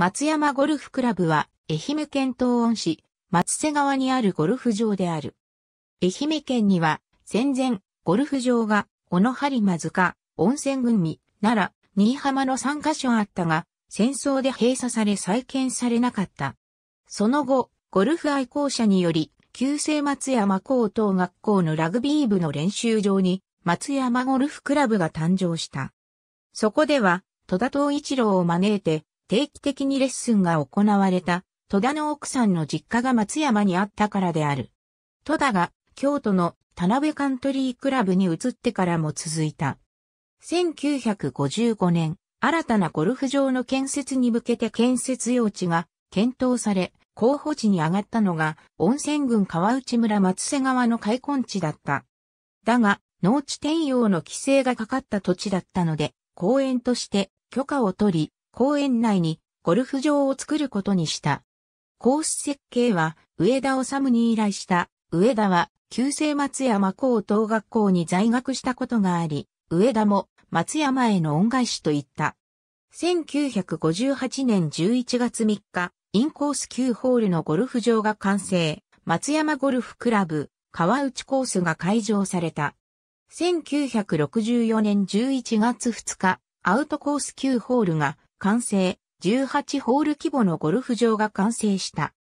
松山ゴルフクラブは、愛媛県東温市、松瀬川にあるゴルフ場である。愛媛県には、戦前、ゴルフ場が、小野張間塚、温泉組、奈良、新居浜の3カ所あったが、戦争で閉鎖され再建されなかった。その後、ゴルフ愛好者により、旧制松山高等学校のラグビー部の練習場に、松山ゴルフクラブが誕生した。そこでは、戸田東一郎を招いて、定期的にレッスンが行われた、戸田の奥さんの実家が松山にあったからである。戸田が京都の田辺カントリークラブに移ってからも続いた。1955年、新たなゴルフ場の建設に向けて建設用地が検討され、候補地に上がったのが温泉郡川内村松瀬川の開墾地だった。だが、農地転用の規制がかかった土地だったので、公園として許可を取り、公園内にゴルフ場を作ることにした。コース設計は上田治に依頼した。上田は旧姓松山高等学校に在学したことがあり、上田も松山への恩返しと言った。1958年11月3日、インコース9ホールのゴルフ場が完成、松山ゴルフクラブ、川内コースが開場された。1964年11月2日、アウトコース9ホールが完成、18ホール規模のゴルフ場が完成した。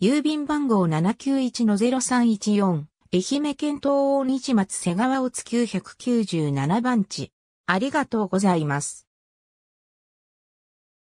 郵便番号791-0314、愛媛県東大西松瀬川津997番地。ありがとうございます。